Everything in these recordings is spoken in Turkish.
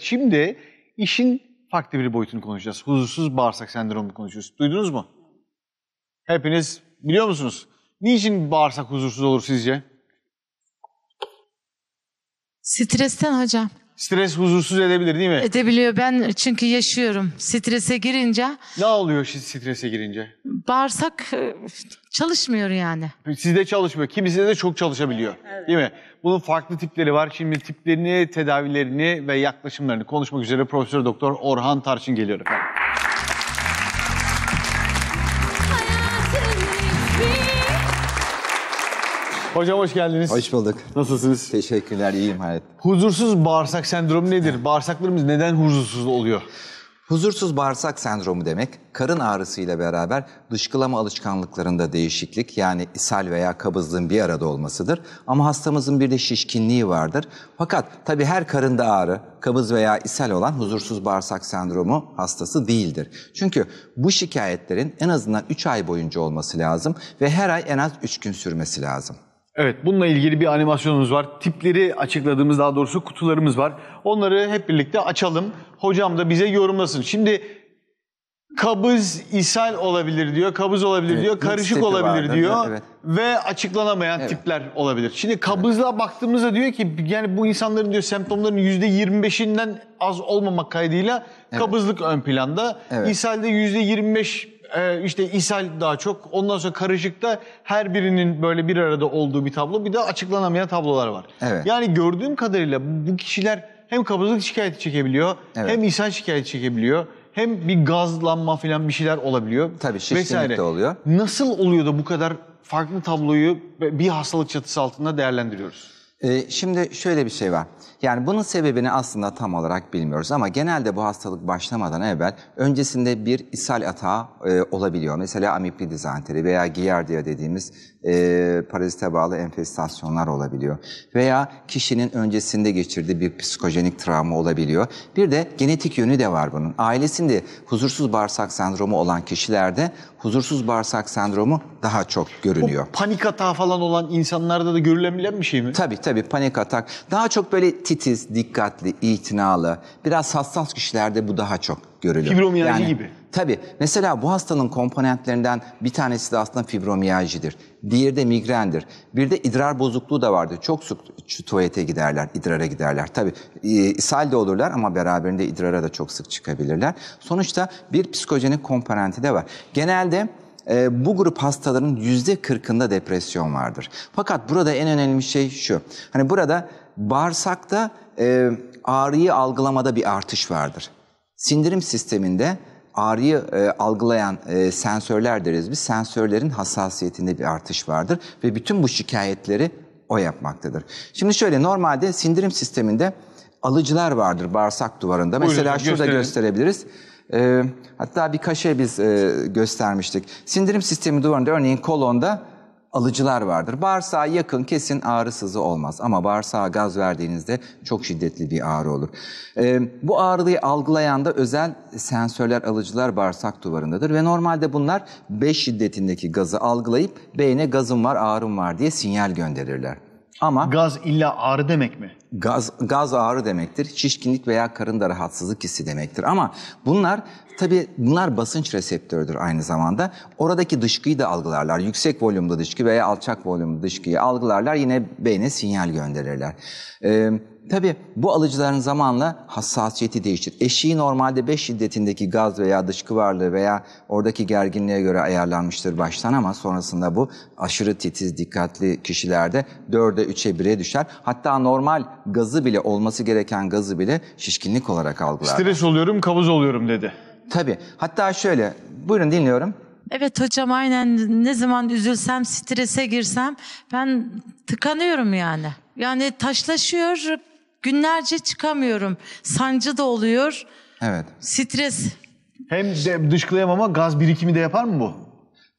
şimdi işin farklı bir boyutunu konuşacağız. Huzursuz bağırsak sendromu konuşuyoruz. Duydunuz mu? Hepiniz biliyor musunuz? Niçin bağırsak huzursuz olur sizce? Stresten hocam stres huzursuz edebilir değil mi? Edebiliyor. Ben çünkü yaşıyorum. Strese girince Ne oluyor şi- strese girince? bağırsak e, çalışmıyor yani. Sizde çalışmıyor. Kimisi de çok çalışabiliyor. Değil mi? Bunun farklı tipleri var. Şimdi tiplerini, tedavilerini ve yaklaşımlarını konuşmak üzere Profesör Doktor Orhan Tarçın geliyor efendim. Hocam hoş geldiniz. Hoş bulduk. Nasılsınız? Teşekkürler, iyiyim Halit. Huzursuz bağırsak sendromu nedir? Bağırsaklarımız neden huzursuz oluyor? Huzursuz bağırsak sendromu demek, karın ağrısıyla beraber dışkılama alışkanlıklarında değişiklik yani ishal veya kabızlığın bir arada olmasıdır. Ama hastamızın bir de şişkinliği vardır. Fakat tabii her karında ağrı, kabız veya ishal olan huzursuz bağırsak sendromu hastası değildir. Çünkü bu şikayetlerin en azından 3 ay boyunca olması lazım ve her ay en az 3 gün sürmesi lazım. Evet, bununla ilgili bir animasyonumuz var. Tipleri açıkladığımız, daha doğrusu kutularımız var. Onları hep birlikte açalım. Hocam da bize yorumlasın. Şimdi kabız, ishal olabilir diyor, kabız olabilir evet, diyor, karışık olabilir vardı, diyor evet, ve açıklanamayan evet. tipler olabilir. Şimdi kabızla evet. baktığımızda diyor ki yani bu insanların diyor semptomlarının %25'inden az olmamak kaydıyla kabızlık ön planda. Evet. İshalde %25 e, işte ishal daha çok. Ondan sonra karışıkta her birinin böyle bir arada olduğu bir tablo. Bir de açıklanamayan tablolar var. Evet. Yani gördüğüm kadarıyla bu kişiler hem kabızlık şikayeti çekebiliyor, evet. hem ishal şikayeti çekebiliyor. Hem bir gazlanma falan bir şeyler olabiliyor. Tabii şişkinlik vesaire. de oluyor. Nasıl oluyor da bu kadar farklı tabloyu bir hastalık çatısı altında değerlendiriyoruz? Ee, şimdi şöyle bir şey var. Yani bunun sebebini aslında tam olarak bilmiyoruz ama genelde bu hastalık başlamadan evvel öncesinde bir ishal atağı e, olabiliyor. Mesela amipli dizanteri veya giardia dediğimiz e, parazite bağlı enfestasyonlar olabiliyor. Veya kişinin öncesinde geçirdiği bir psikojenik travma olabiliyor. Bir de genetik yönü de var bunun. Ailesinde huzursuz bağırsak sendromu olan kişilerde huzursuz bağırsak sendromu daha çok görünüyor. Bu panik atağı falan olan insanlarda da görülebilen bir şey mi? Tabii tabii tabii panik atak. Daha çok böyle titiz, dikkatli, itinalı, biraz hassas kişilerde bu daha çok görülüyor. Fibromiyalji yani, gibi. Tabii. Mesela bu hastanın komponentlerinden bir tanesi de aslında fibromiyaljidir. Diğeri de migrendir. Bir de idrar bozukluğu da vardır. Çok sık tuvalete giderler, idrara giderler. Tabii e, ishal de olurlar ama beraberinde idrara da çok sık çıkabilirler. Sonuçta bir psikojenik komponenti de var. Genelde ee, bu grup hastaların yüzde kırkında depresyon vardır. Fakat burada en önemli şey şu. Hani burada bağırsakta e, ağrıyı algılamada bir artış vardır. Sindirim sisteminde ağrıyı e, algılayan e, sensörler deriz biz. Sensörlerin hassasiyetinde bir artış vardır ve bütün bu şikayetleri o yapmaktadır. Şimdi şöyle normalde sindirim sisteminde alıcılar vardır bağırsak duvarında. Buyurun, Mesela şurada gösterebiliriz. E, hatta birkaç şey biz e, göstermiştik. Sindirim sistemi duvarında örneğin kolonda alıcılar vardır. Bağırsağa yakın kesin ağrı olmaz ama bağırsağa gaz verdiğinizde çok şiddetli bir ağrı olur. Ee, bu ağrıyı algılayan da özel sensörler alıcılar bağırsak duvarındadır ve normalde bunlar 5 şiddetindeki gazı algılayıp beyne gazım var ağrım var diye sinyal gönderirler. Ama gaz illa ağrı demek mi? Gaz, gaz ağrı demektir. Şişkinlik veya karında rahatsızlık hissi demektir. Ama bunlar tabii bunlar basınç reseptördür aynı zamanda. Oradaki dışkıyı da algılarlar. Yüksek volümlü dışkı veya alçak volümlü dışkıyı algılarlar. Yine beyne sinyal gönderirler. Ee, Tabi bu alıcıların zamanla hassasiyeti değişir. Eşiği normalde 5 şiddetindeki gaz veya dışkı varlığı veya oradaki gerginliğe göre ayarlanmıştır baştan ama sonrasında bu aşırı titiz, dikkatli kişilerde 4'e, 3'e, 1'e düşer. Hatta normal gazı bile, olması gereken gazı bile şişkinlik olarak algılar. Stres oluyorum, kabuz oluyorum dedi. Tabi. Hatta şöyle, buyurun dinliyorum. Evet hocam aynen ne zaman üzülsem, strese girsem ben tıkanıyorum yani. Yani taşlaşıyor, Günlerce çıkamıyorum. Sancı da oluyor. Evet. Stres. Hem de dışkılayamama gaz birikimi de yapar mı bu?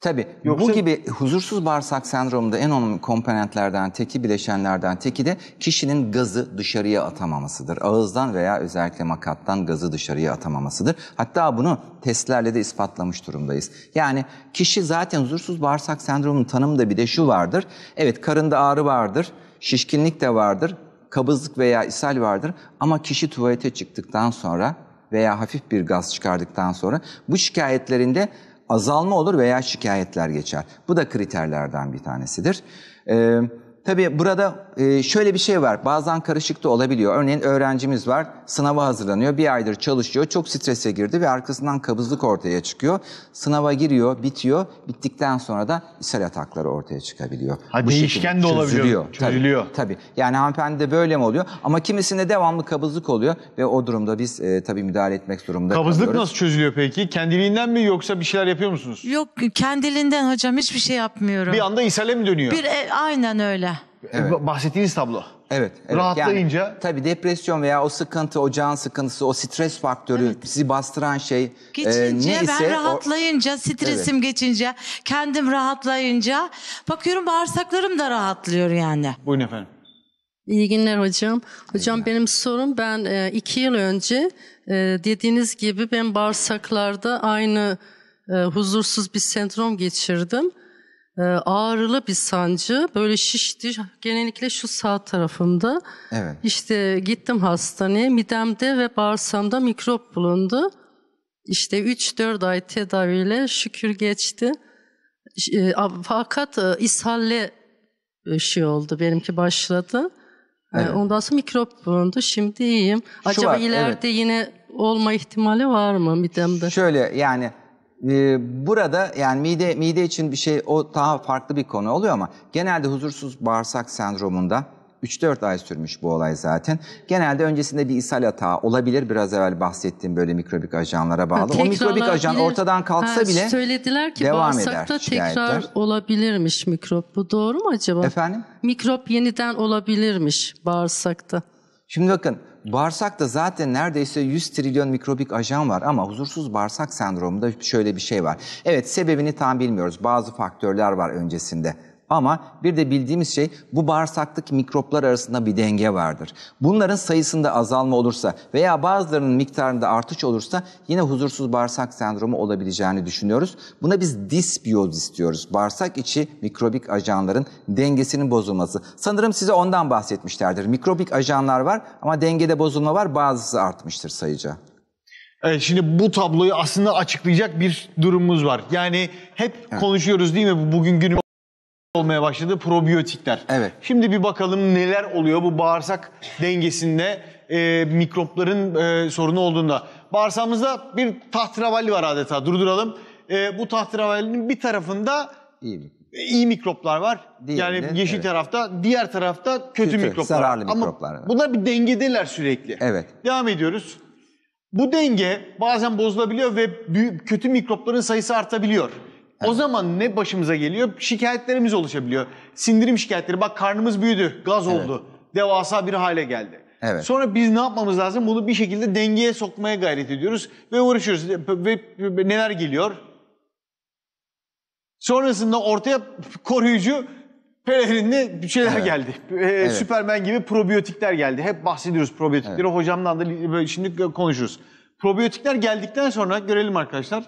Tabii. Yoksa... Bu gibi huzursuz bağırsak sendromunda en önemli komponentlerden teki, bileşenlerden teki de kişinin gazı dışarıya atamamasıdır. Ağızdan veya özellikle makattan gazı dışarıya atamamasıdır. Hatta bunu testlerle de ispatlamış durumdayız. Yani kişi zaten huzursuz bağırsak sendromunun tanımında bir de şu vardır. Evet karında ağrı vardır, şişkinlik de vardır, kabızlık veya ishal vardır ama kişi tuvalete çıktıktan sonra veya hafif bir gaz çıkardıktan sonra bu şikayetlerinde azalma olur veya şikayetler geçer. Bu da kriterlerden bir tanesidir. Ee, tabii burada ee, şöyle bir şey var. Bazen karışık da olabiliyor. Örneğin öğrencimiz var, sınava hazırlanıyor, bir aydır çalışıyor, çok strese girdi ve arkasından kabızlık ortaya çıkıyor. Sınava giriyor, bitiyor. Bittikten sonra da ishal atakları ortaya çıkabiliyor. Ha, Bu değişken şekilde. de olabiliyor, çözülüyor. çözülüyor. Tabii, tabii. Yani hanımefendi de böyle mi oluyor? Ama kimisinde devamlı kabızlık oluyor ve o durumda biz e, tabii müdahale etmek durumunda Kabızlık kalıyoruz. nasıl çözülüyor peki? Kendiliğinden mi yoksa bir şeyler yapıyor musunuz? Yok, kendiliğinden hocam hiçbir şey yapmıyorum. Bir anda ishale mi dönüyor? Bir, e, aynen öyle. Evet. Bahsettiğiniz tablo. Evet. evet. Rahatlayınca. Yani, tabii depresyon veya o sıkıntı, o can sıkıntısı, o stres faktörü evet. sizi bastıran şey e, geçince, e, neyse. Ben rahatlayınca, o... stresim evet. geçince, kendim rahatlayınca bakıyorum bağırsaklarım da rahatlıyor yani. Buyurun efendim. İyi günler hocam. Hocam günler. benim sorum ben e, iki yıl önce e, dediğiniz gibi ben bağırsaklarda aynı e, huzursuz bir sendrom geçirdim. Ee, ağrılı bir sancı böyle şişti genellikle şu sağ tarafımda. Evet. İşte gittim hastaneye midemde ve bağırsamda mikrop bulundu. İşte 3-4 ay tedaviyle şükür geçti. E, fakat e, ishalle e, şey oldu benimki başladı. Evet. Ondan sonra mikrop bulundu. Şimdi iyiyim. Şu Acaba var, ileride evet. yine olma ihtimali var mı midemde? Şöyle yani ee, burada yani mide mide için bir şey o daha farklı bir konu oluyor ama genelde huzursuz bağırsak sendromunda 3-4 ay sürmüş bu olay zaten. Genelde öncesinde bir ishal hata olabilir. Biraz evvel bahsettiğim böyle mikrobik ajanlara bağlı. Ha, o mikrobik ajan bilir. ortadan kalksa ha, bile söylediler ki devam eder tekrar olabilirmiş mikrop. Bu doğru mu acaba? Efendim? Mikrop yeniden olabilirmiş bağırsakta. Şimdi bakın bağırsakta zaten neredeyse 100 trilyon mikrobik ajan var ama huzursuz bağırsak sendromunda şöyle bir şey var. Evet sebebini tam bilmiyoruz. Bazı faktörler var öncesinde. Ama bir de bildiğimiz şey bu bağırsaklık mikroplar arasında bir denge vardır. Bunların sayısında azalma olursa veya bazılarının miktarında artış olursa yine huzursuz bağırsak sendromu olabileceğini düşünüyoruz. Buna biz disbiyozis diyoruz. Bağırsak içi mikrobik ajanların dengesinin bozulması. Sanırım size ondan bahsetmişlerdir. Mikrobik ajanlar var ama dengede bozulma var bazısı artmıştır sayıca. Evet, şimdi bu tabloyu aslında açıklayacak bir durumumuz var. Yani hep evet. konuşuyoruz değil mi bugün günümüz olmaya başladı probiyotikler. Evet. Şimdi bir bakalım neler oluyor bu bağırsak dengesinde e, mikropların e, sorunu olduğunda. Bağırsağımızda bir tahtravalli var adeta durduralım. E, bu tahtiravallinin bir tarafında iyi, mi? E, iyi mikroplar var. Diğerinde, yani yeşil evet. tarafta, diğer tarafta kötü, kötü mikroplar. Zararlı Ama mikroplar. Evet. Bunlar bir dengedeler sürekli. Evet. Devam ediyoruz. Bu denge bazen bozulabiliyor ve büyük, kötü mikropların sayısı artabiliyor. O zaman ne başımıza geliyor? Şikayetlerimiz oluşabiliyor. Sindirim şikayetleri. Bak karnımız büyüdü, gaz Evet. oldu. Devasa bir hale geldi. Evet. Sonra biz ne yapmamız lazım? Bunu bir şekilde dengeye sokmaya gayret ediyoruz ve uğraşıyoruz. Ve- neler geliyor? Sonrasında ortaya koruyucu pelerinli bir şeyler Evet. geldi. Ee, Süpermen gibi probiyotikler geldi. Hep bahsediyoruz probiyotikleri. Hocamdan da şimdi konuşuruz. Probiyotikler geldikten sonra görelim arkadaşlar.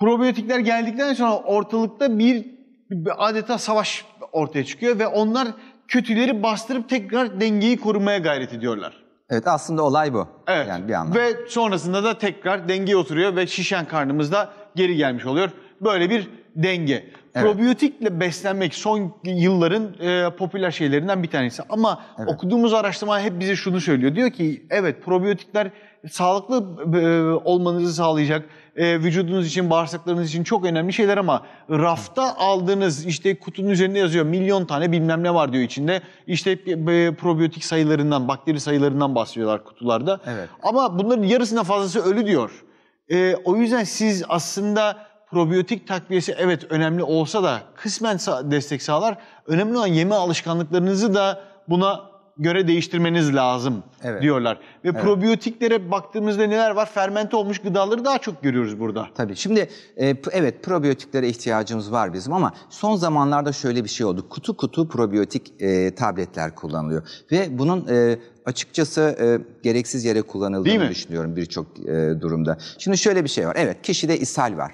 Probiyotikler geldikten sonra ortalıkta bir, bir adeta savaş ortaya çıkıyor ve onlar kötüleri bastırıp tekrar dengeyi korumaya gayret ediyorlar. Evet aslında olay bu. Evet. Yani bir anlamda. Ve sonrasında da tekrar dengeye oturuyor ve şişen karnımızda geri gelmiş oluyor. Böyle bir denge. Evet. Probiyotikle beslenmek son yılların e, popüler şeylerinden bir tanesi. Ama evet. okuduğumuz araştırma hep bize şunu söylüyor. Diyor ki evet probiyotikler sağlıklı e, olmanızı sağlayacak. E, vücudunuz için, bağırsaklarınız için çok önemli şeyler ama rafta aldığınız işte kutunun üzerinde yazıyor milyon tane bilmem ne var diyor içinde. İşte e, probiyotik sayılarından, bakteri sayılarından bahsediyorlar kutularda. Evet. Ama bunların yarısından fazlası ölü diyor. E, o yüzden siz aslında probiyotik takviyesi evet önemli olsa da kısmen destek sağlar. Önemli olan yeme alışkanlıklarınızı da buna göre değiştirmeniz lazım evet. diyorlar. Ve evet. probiyotiklere baktığımızda neler var? Fermente olmuş gıdaları daha çok görüyoruz burada. Tabii. Şimdi e, evet probiyotiklere ihtiyacımız var bizim ama son zamanlarda şöyle bir şey oldu. Kutu kutu probiyotik e, tabletler kullanılıyor. Ve bunun e, açıkçası e, gereksiz yere kullanıldığını düşünüyorum birçok e, durumda. Şimdi şöyle bir şey var. Evet kişide ishal var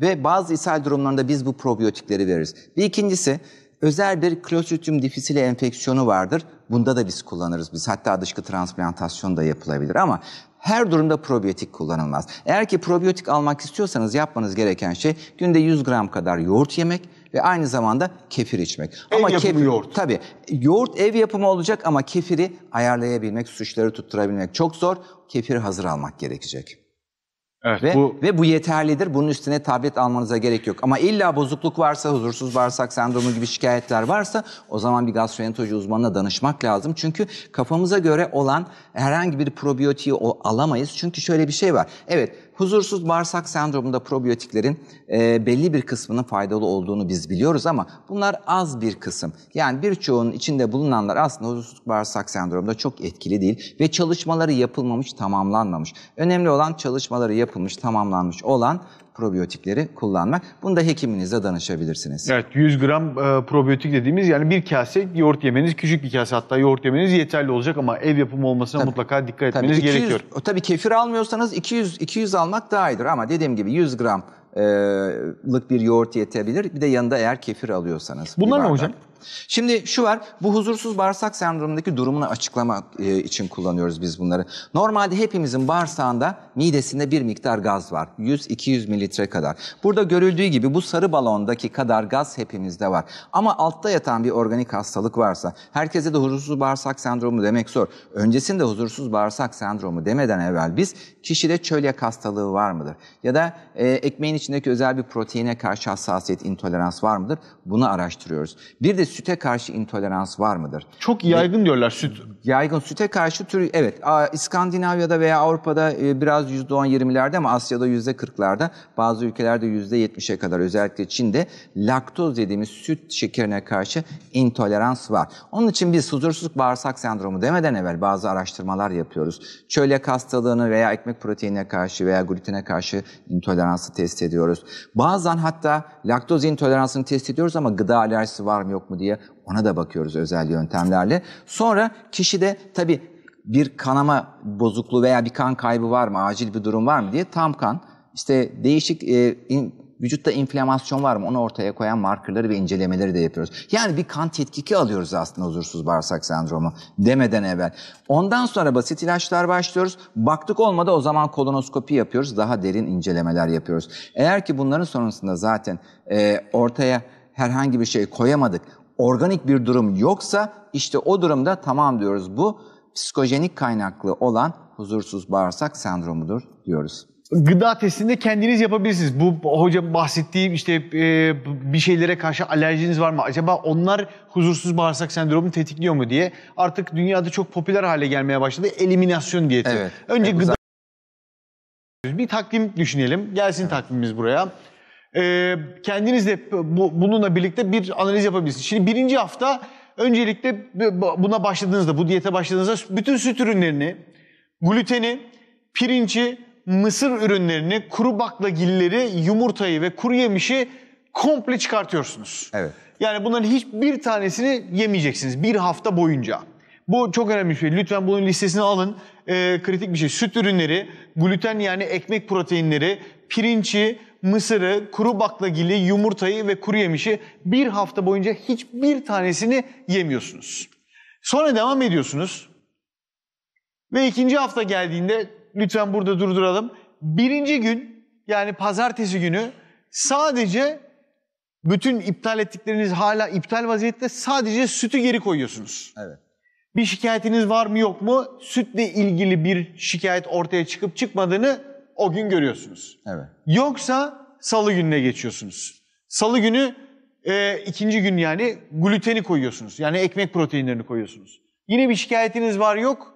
ve bazı ishal durumlarında biz bu probiyotikleri veririz. Bir ikincisi özel bir Clostridium difficile enfeksiyonu vardır. Bunda da biz kullanırız biz. Hatta dışkı transplantasyon da yapılabilir ama her durumda probiyotik kullanılmaz. Eğer ki probiyotik almak istiyorsanız yapmanız gereken şey günde 100 gram kadar yoğurt yemek ve aynı zamanda kefir içmek. Ev ama yapımı kefir, yoğurt. Tabii yoğurt ev yapımı olacak ama kefiri ayarlayabilmek, suçları tutturabilmek çok zor. Kefir hazır almak gerekecek. Evet, ve, bu... ve bu yeterlidir. Bunun üstüne tablet almanıza gerek yok. Ama illa bozukluk varsa, huzursuz bağırsak sendromu gibi şikayetler varsa o zaman bir gastroenteroloji uzmanına danışmak lazım. Çünkü kafamıza göre olan herhangi bir probiyotiği alamayız. Çünkü şöyle bir şey var. Evet Huzursuz bağırsak sendromunda probiyotiklerin e, belli bir kısmının faydalı olduğunu biz biliyoruz ama bunlar az bir kısım. Yani birçoğunun içinde bulunanlar aslında huzursuz bağırsak sendromunda çok etkili değil ve çalışmaları yapılmamış, tamamlanmamış. Önemli olan çalışmaları yapılmış, tamamlanmış olan probiyotikleri kullanmak. bunu da hekiminize danışabilirsiniz. Evet 100 gram e, probiyotik dediğimiz yani bir kase yoğurt yemeniz küçük bir kase hatta yoğurt yemeniz yeterli olacak ama ev yapımı olmasına tabii, mutlaka dikkat etmeniz tabii 200, gerekiyor. Tabii kefir almıyorsanız 200 200 almak daha iyidir ama dediğim gibi 100 gramlık bir yoğurt yetebilir. Bir de yanında eğer kefir alıyorsanız. Bunlar ne hocam? Şimdi şu var, bu huzursuz bağırsak sendromundaki durumunu açıklama e, için kullanıyoruz biz bunları. Normalde hepimizin bağırsağında, midesinde bir miktar gaz var. 100-200 mililitre kadar. Burada görüldüğü gibi bu sarı balondaki kadar gaz hepimizde var. Ama altta yatan bir organik hastalık varsa, herkese de huzursuz bağırsak sendromu demek zor. Öncesinde huzursuz bağırsak sendromu demeden evvel biz kişide çölyak hastalığı var mıdır? Ya da e, ekmeğin içindeki özel bir proteine karşı hassasiyet, intolerans var mıdır? Bunu araştırıyoruz. Bir de süte karşı intolerans var mıdır? Çok yaygın diyorlar süt. Yaygın süte karşı tür evet İskandinavya'da veya Avrupa'da e, biraz %10-20'lerde ama Asya'da %40'larda bazı ülkelerde %70'e kadar özellikle Çin'de laktoz dediğimiz süt şekerine karşı intolerans var. Onun için biz huzursuzluk bağırsak sendromu demeden evvel bazı araştırmalar yapıyoruz. Çölyak hastalığını veya ekmek proteinine karşı veya glutene karşı intoleransı test ediyoruz. Bazen hatta laktoz intoleransını test ediyoruz ama gıda alerjisi var mı yok mu diye ona da bakıyoruz özel yöntemlerle. Sonra kişi de tabi bir kanama bozukluğu veya bir kan kaybı var mı, acil bir durum var mı diye tam kan, işte değişik e, in, vücutta inflamasyon var mı onu ortaya koyan markerları ve incelemeleri de yapıyoruz. Yani bir kan tetkiki alıyoruz aslında huzursuz bağırsak sendromu demeden evvel. Ondan sonra basit ilaçlar başlıyoruz. Baktık olmadı o zaman kolonoskopi yapıyoruz. Daha derin incelemeler yapıyoruz. Eğer ki bunların sonrasında zaten e, ortaya herhangi bir şey koyamadık organik bir durum yoksa işte o durumda tamam diyoruz. Bu psikojenik kaynaklı olan huzursuz bağırsak sendromudur diyoruz. Gıda testini kendiniz yapabilirsiniz. Bu hocam bahsettiğim işte e, bir şeylere karşı alerjiniz var mı? Acaba onlar huzursuz bağırsak sendromunu tetikliyor mu diye. Artık dünyada çok popüler hale gelmeye başladı. Eliminasyon diyeti. Evet. Önce evet, gıda... Bir takvim düşünelim. Gelsin evet. takvimimiz buraya. Ee, kendiniz de bununla birlikte bir analiz yapabilirsiniz. Şimdi birinci hafta öncelikle buna başladığınızda, bu diyete başladığınızda bütün süt ürünlerini, gluteni, pirinci, mısır ürünlerini, kuru baklagilleri, yumurtayı ve kuru yemişi komple çıkartıyorsunuz. Evet. Yani bunların hiçbir tanesini yemeyeceksiniz bir hafta boyunca. Bu çok önemli bir şey. Lütfen bunun listesini alın. Ee, kritik bir şey. Süt ürünleri, gluten yani ekmek proteinleri, pirinci, mısırı, kuru baklagili, yumurtayı ve kuru yemişi bir hafta boyunca hiçbir tanesini yemiyorsunuz. Sonra devam ediyorsunuz. Ve ikinci hafta geldiğinde lütfen burada durduralım. Birinci gün yani pazartesi günü sadece bütün iptal ettikleriniz hala iptal vaziyette sadece sütü geri koyuyorsunuz. Evet. Bir şikayetiniz var mı yok mu? Sütle ilgili bir şikayet ortaya çıkıp çıkmadığını o gün görüyorsunuz. Evet. Yoksa salı gününe geçiyorsunuz. Salı günü e, ikinci gün yani gluteni koyuyorsunuz. Yani ekmek proteinlerini koyuyorsunuz. Yine bir şikayetiniz var yok.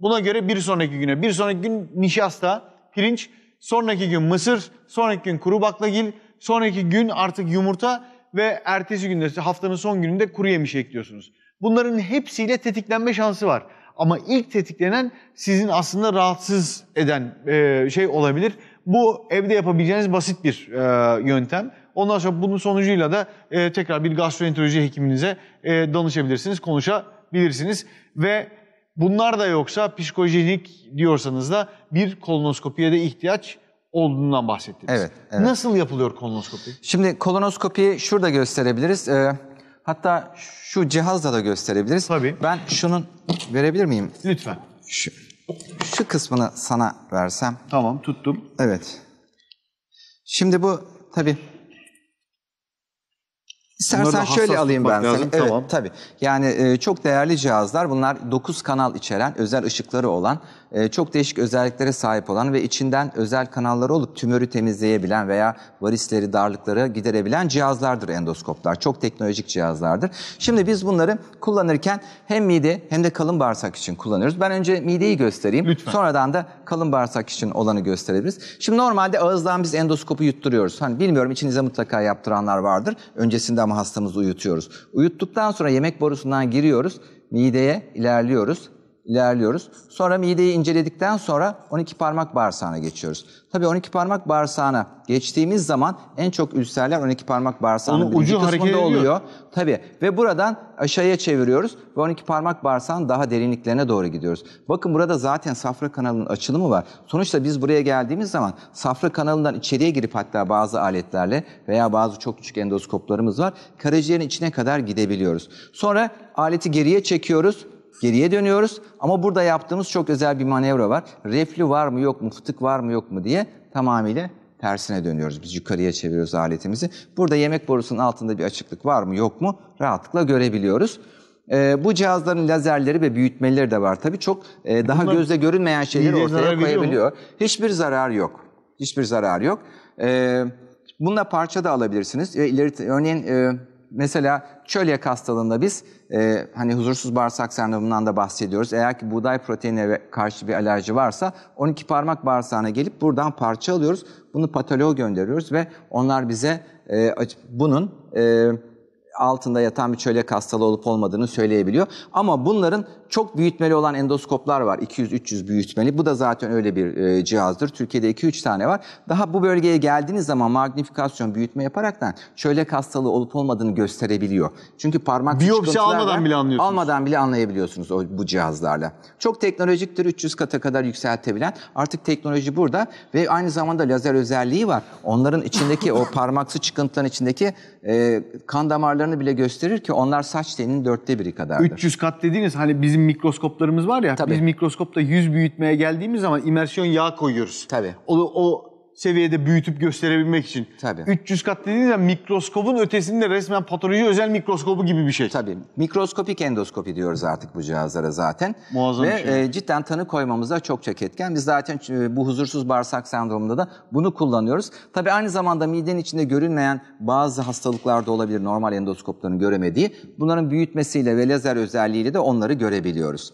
Buna göre bir sonraki güne. Bir sonraki gün nişasta, pirinç, sonraki gün mısır, sonraki gün kuru baklagil, sonraki gün artık yumurta ve ertesi günde haftanın son gününde kuru yemiş ekliyorsunuz. Bunların hepsiyle tetiklenme şansı var. Ama ilk tetiklenen sizin aslında rahatsız eden e, şey olabilir. Bu evde yapabileceğiniz basit bir e, yöntem. Ondan sonra bunun sonucuyla da e, tekrar bir gastroenteroloji hekiminize e, danışabilirsiniz, konuşabilirsiniz. Ve bunlar da yoksa psikojenik diyorsanız da bir kolonoskopiye de ihtiyaç olduğundan bahsettiniz. Evet, evet. Nasıl yapılıyor kolonoskopi? Şimdi kolonoskopiyi şurada gösterebiliriz. Ee, Hatta şu cihazla da gösterebiliriz. Tabii. Ben şunun verebilir miyim? Lütfen. Şu, şu kısmını sana versem. Tamam tuttum. Evet. Şimdi bu tabii İstersen şöyle alayım ben lazım. seni. Evet tamam. tabii. Yani e, çok değerli cihazlar. Bunlar 9 kanal içeren, özel ışıkları olan, e, çok değişik özelliklere sahip olan ve içinden özel kanalları olup tümörü temizleyebilen veya varisleri, darlıkları giderebilen cihazlardır endoskoplar. Çok teknolojik cihazlardır. Şimdi biz bunları kullanırken hem mide hem de kalın bağırsak için kullanıyoruz. Ben önce mideyi göstereyim. Lütfen. Sonradan da kalın bağırsak için olanı gösterebiliriz. Şimdi normalde ağızdan biz endoskopu yutturuyoruz. Hani bilmiyorum içinize mutlaka yaptıranlar vardır. Öncesinde ama hastamızı uyutuyoruz. Uyuttuktan sonra yemek borusundan giriyoruz, mideye ilerliyoruz ilerliyoruz. Sonra mideyi inceledikten sonra 12 parmak bağırsağına geçiyoruz. Tabii 12 parmak bağırsağına geçtiğimiz zaman en çok ülserler 12 parmak bağırsağının Onun ucu hareket ediyor. oluyor. Tabii ve buradan aşağıya çeviriyoruz ve 12 parmak bağırsağın daha derinliklerine doğru gidiyoruz. Bakın burada zaten safra kanalının açılımı var. Sonuçta biz buraya geldiğimiz zaman safra kanalından içeriye girip hatta bazı aletlerle veya bazı çok küçük endoskoplarımız var. Karaciğerin içine kadar gidebiliyoruz. Sonra aleti geriye çekiyoruz Geriye dönüyoruz ama burada yaptığımız çok özel bir manevra var. Reflü var mı yok mu, fıtık var mı yok mu diye tamamıyla tersine dönüyoruz. Biz yukarıya çeviriyoruz aletimizi. Burada yemek borusunun altında bir açıklık var mı yok mu rahatlıkla görebiliyoruz. Ee, bu cihazların lazerleri ve büyütmeleri de var tabii. Çok e, e daha Bunlar gözle görünmeyen şeyleri ortaya koyabiliyor. Hiçbir zarar yok. Hiçbir zarar yok. Ee, bununla parça da alabilirsiniz. Ee, ileri, örneğin... E, Mesela çölyak hastalığında biz e, hani huzursuz bağırsak sendromundan da bahsediyoruz. Eğer ki buğday proteinine karşı bir alerji varsa 12 parmak bağırsağına gelip buradan parça alıyoruz. Bunu patoloğa gönderiyoruz ve onlar bize e, bunun e, altında yatan bir çölyak hastalığı olup olmadığını söyleyebiliyor. Ama bunların çok büyütmeli olan endoskoplar var. 200-300 büyütmeli. Bu da zaten öyle bir e, cihazdır. Türkiye'de 2-3 tane var. Daha bu bölgeye geldiğiniz zaman magnifikasyon büyütme yaparaktan çölek hastalığı olup olmadığını gösterebiliyor. Çünkü parmak Biyopsi almadan bile anlıyorsunuz. Almadan bile anlayabiliyorsunuz o, bu cihazlarla. Çok teknolojiktir. 300 kata kadar yükseltebilen. Artık teknoloji burada ve aynı zamanda lazer özelliği var. Onların içindeki o parmaksı çıkıntıların içindeki e, kan damarlarını bile gösterir ki onlar saç telinin dörtte biri kadardır. 300 kat dediğiniz hani bizim mikroskoplarımız var ya. Tabii. Biz mikroskopta yüz büyütmeye geldiğimiz zaman imersiyon yağ koyuyoruz. Tabii. O, o seviyede büyütüp gösterebilmek için. Tabii. 300 kat dediğinizde mikroskobun ötesinde resmen patoloji özel mikroskobu gibi bir şey. Tabii. Mikroskopik endoskopi diyoruz artık bu cihazlara zaten. Muazzam Ve şey. e, cidden tanı koymamızda çok etken. Biz zaten e, bu huzursuz bağırsak sendromunda da bunu kullanıyoruz. Tabii aynı zamanda midenin içinde görünmeyen bazı hastalıklar da olabilir normal endoskopların göremediği. Bunların büyütmesiyle ve lazer özelliğiyle de onları görebiliyoruz.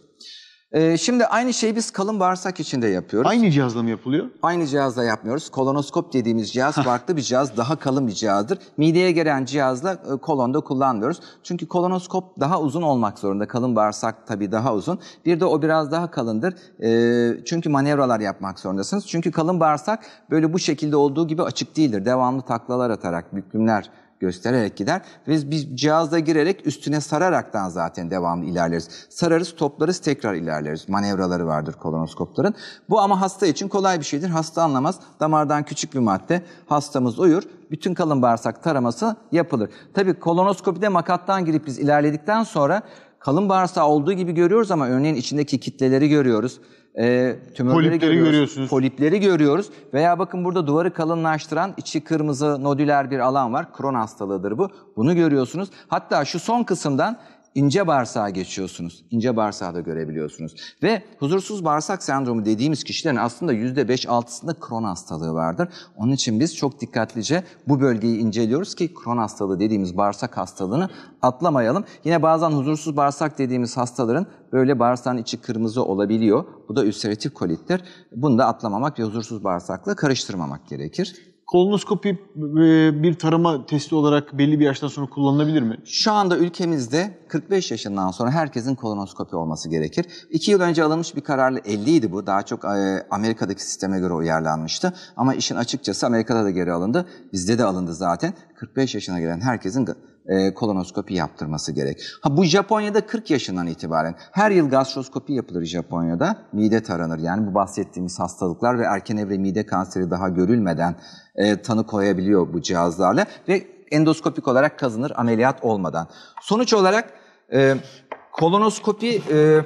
Ee, şimdi aynı şeyi biz kalın bağırsak içinde yapıyoruz. Aynı cihazla mı yapılıyor? Aynı cihazla yapmıyoruz. Kolonoskop dediğimiz cihaz farklı bir cihaz, daha kalın bir cihazdır. Mideye gelen cihazla e, kolonda kullanmıyoruz. Çünkü kolonoskop daha uzun olmak zorunda. Kalın bağırsak tabii daha uzun. Bir de o biraz daha kalındır. Ee, çünkü manevralar yapmak zorundasınız. Çünkü kalın bağırsak böyle bu şekilde olduğu gibi açık değildir. Devamlı taklalar atarak, büklümler göstererek gider. Ve biz cihazda girerek üstüne sararaktan zaten devamlı ilerleriz. Sararız, toplarız, tekrar ilerleriz. Manevraları vardır kolonoskopların. Bu ama hasta için kolay bir şeydir. Hasta anlamaz. Damardan küçük bir madde. Hastamız uyur. Bütün kalın bağırsak taraması yapılır. Tabii kolonoskopide makattan girip biz ilerledikten sonra kalın bağırsağı olduğu gibi görüyoruz ama örneğin içindeki kitleleri görüyoruz. E, tümörleri polipleri görüyoruz, görüyorsunuz. Polipleri görüyoruz. Veya bakın burada duvarı kalınlaştıran içi kırmızı nodüler bir alan var. Kron hastalığıdır bu. Bunu görüyorsunuz. Hatta şu son kısımdan ince bağırsağa geçiyorsunuz. İnce bağırsağı da görebiliyorsunuz. Ve huzursuz bağırsak sendromu dediğimiz kişilerin aslında %5-6'sında kron hastalığı vardır. Onun için biz çok dikkatlice bu bölgeyi inceliyoruz ki kron hastalığı dediğimiz bağırsak hastalığını atlamayalım. Yine bazen huzursuz bağırsak dediğimiz hastaların böyle bağırsağın içi kırmızı olabiliyor. Bu da ülseratif kolittir. Bunu da atlamamak ve huzursuz bağırsakla karıştırmamak gerekir. Kolonoskopi e, bir tarama testi olarak belli bir yaştan sonra kullanılabilir mi? Şu anda ülkemizde 45 yaşından sonra herkesin kolonoskopi olması gerekir. 2 yıl önce alınmış bir kararla 50 idi bu. Daha çok e, Amerika'daki sisteme göre uyarlanmıştı. Ama işin açıkçası Amerika'da da geri alındı. Bizde de alındı zaten. 45 yaşına gelen herkesin e, kolonoskopi yaptırması gerek. Ha bu Japonya'da 40 yaşından itibaren her yıl gastroskopi yapılır Japonya'da. Mide taranır. Yani bu bahsettiğimiz hastalıklar ve erken evre mide kanseri daha görülmeden e, tanı koyabiliyor bu cihazlarla ve endoskopik olarak kazınır ameliyat olmadan. Sonuç olarak e, kolonoskopi e,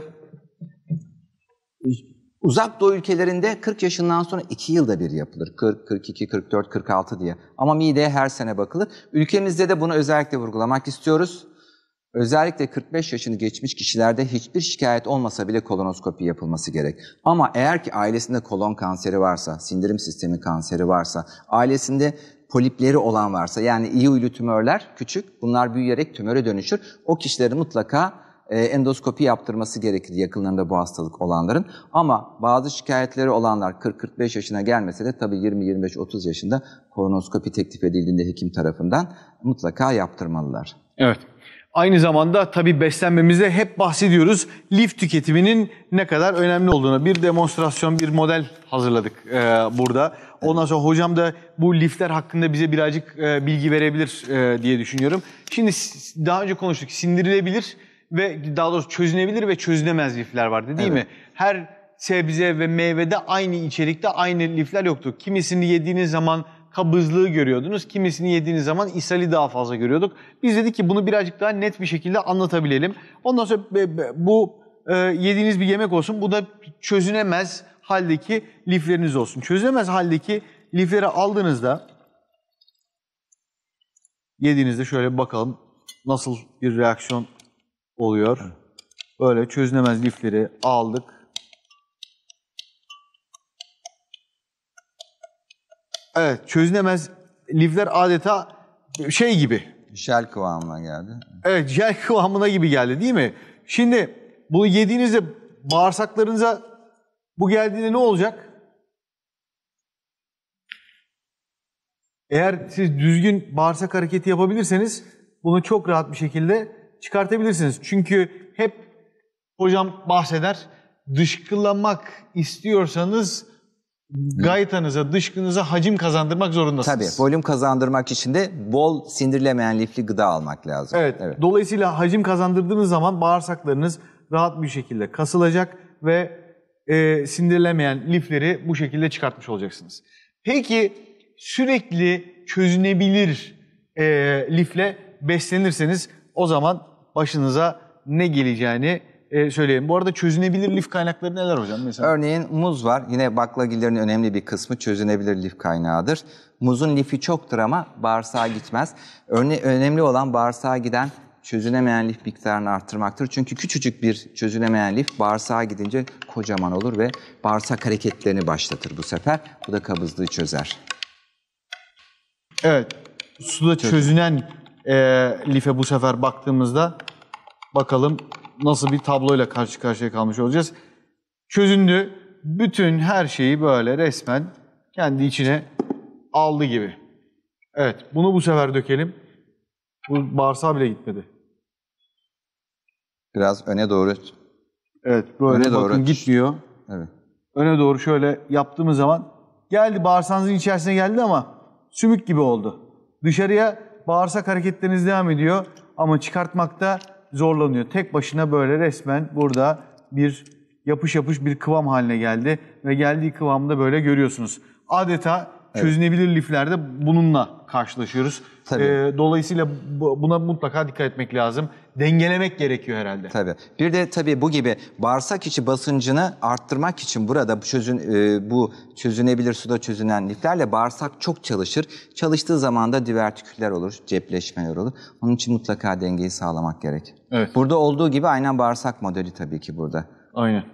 Uzak Doğu ülkelerinde 40 yaşından sonra 2 yılda bir yapılır. 40, 42, 44, 46 diye. Ama mideye her sene bakılır. Ülkemizde de bunu özellikle vurgulamak istiyoruz. Özellikle 45 yaşını geçmiş kişilerde hiçbir şikayet olmasa bile kolonoskopi yapılması gerek. Ama eğer ki ailesinde kolon kanseri varsa, sindirim sistemi kanseri varsa, ailesinde polipleri olan varsa yani iyi uylu tümörler küçük bunlar büyüyerek tümöre dönüşür. O kişilerin mutlaka e, endoskopi yaptırması gerekir yakınlarında bu hastalık olanların. Ama bazı şikayetleri olanlar 40-45 yaşına gelmese de tabii 20-25-30 yaşında kolonoskopi teklif edildiğinde hekim tarafından mutlaka yaptırmalılar. Evet. Aynı zamanda tabii beslenmemize hep bahsediyoruz. Lif tüketiminin ne kadar önemli olduğunu bir demonstrasyon, bir model hazırladık e, burada. Ondan sonra hocam da bu lifler hakkında bize birazcık e, bilgi verebilir e, diye düşünüyorum. Şimdi daha önce konuştuk sindirilebilir ve daha doğrusu çözünebilir ve çözünemez lifler vardı değil evet. mi? Her sebze ve meyvede aynı içerikte aynı lifler yoktu. Kimisini yediğiniz zaman kabızlığı görüyordunuz. Kimisini yediğiniz zaman ishali daha fazla görüyorduk. Biz dedik ki bunu birazcık daha net bir şekilde anlatabilelim. Ondan sonra bu e, yediğiniz bir yemek olsun. Bu da çözünemez haldeki lifleriniz olsun. Çözünemez haldeki lifleri aldığınızda yediğinizde şöyle bakalım nasıl bir reaksiyon oluyor. Böyle çözünemez lifleri aldık. Evet çözünemez lifler adeta şey gibi. Jel kıvamına geldi. Evet jel kıvamına gibi geldi değil mi? Şimdi bu yediğinizde bağırsaklarınıza bu geldiğinde ne olacak? Eğer siz düzgün bağırsak hareketi yapabilirseniz bunu çok rahat bir şekilde çıkartabilirsiniz. Çünkü hep hocam bahseder dışkılamak istiyorsanız gaytanıza, dışkınıza hacim kazandırmak zorundasınız. Tabii, volüm kazandırmak için de bol sindirilemeyen lifli gıda almak lazım. Evet, evet. dolayısıyla hacim kazandırdığınız zaman bağırsaklarınız rahat bir şekilde kasılacak ve e, sindirilemeyen lifleri bu şekilde çıkartmış olacaksınız. Peki sürekli çözünebilir e, lifle beslenirseniz o zaman başınıza ne geleceğini e, söyleyelim. Bu arada çözünebilir lif kaynakları neler hocam mesela? Örneğin muz var. Yine baklagillerin önemli bir kısmı çözünebilir lif kaynağıdır. Muzun lifi çoktur ama bağırsağa gitmez. Örne önemli olan bağırsağa giden çözünemeyen lif miktarını arttırmaktır. Çünkü küçücük bir çözünemeyen lif bağırsağa gidince kocaman olur ve bağırsak hareketlerini başlatır bu sefer. Bu da kabızlığı çözer. Evet, suda çözünen e, Lif'e bu sefer baktığımızda bakalım nasıl bir tabloyla karşı karşıya kalmış olacağız. Çözündü. Bütün her şeyi böyle resmen kendi içine aldı gibi. Evet, bunu bu sefer dökelim. Bu bağırsağı bile gitmedi. Biraz öne doğru. Evet, böyle öne bakın gitmiyor. Evet. Öne doğru şöyle yaptığımız zaman geldi bağırsağınızın içerisine geldi ama sümük gibi oldu. Dışarıya bağırsak hareketleriniz devam ediyor ama çıkartmakta zorlanıyor. Tek başına böyle resmen burada bir yapış yapış bir kıvam haline geldi ve geldiği kıvamda böyle görüyorsunuz. Adeta Çözünebilir liflerde bununla karşılaşıyoruz. Tabii. Ee, dolayısıyla buna mutlaka dikkat etmek lazım. Dengelemek gerekiyor herhalde. Tabii. Bir de tabii bu gibi bağırsak içi basıncını arttırmak için burada bu çözün e, bu çözünebilir suda çözünen liflerle bağırsak çok çalışır. Çalıştığı zaman da divertiküller olur, cepleşmeler olur. Onun için mutlaka dengeyi sağlamak gerek. Evet. Burada olduğu gibi aynen bağırsak modeli tabii ki burada. Aynen.